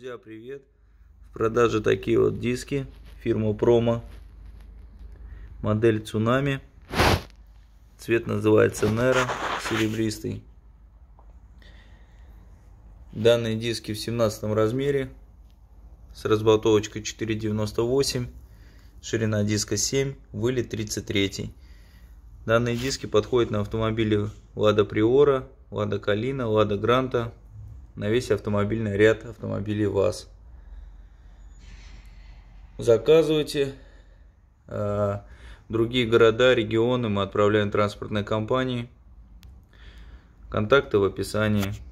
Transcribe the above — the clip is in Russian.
Друзья, привет! В продаже такие вот диски фирма Promo. Модель Цунами. Цвет называется Нера, серебристый. Данные диски в 17 размере с разботовочкой 4,98, ширина диска 7, вылет 33. Данные диски подходят на автомобили Лада Приора, Лада Калина, Лада Гранта, на весь автомобильный ряд автомобилей ВАЗ. Заказывайте. А, другие города, регионы мы отправляем транспортной компании. Контакты в описании.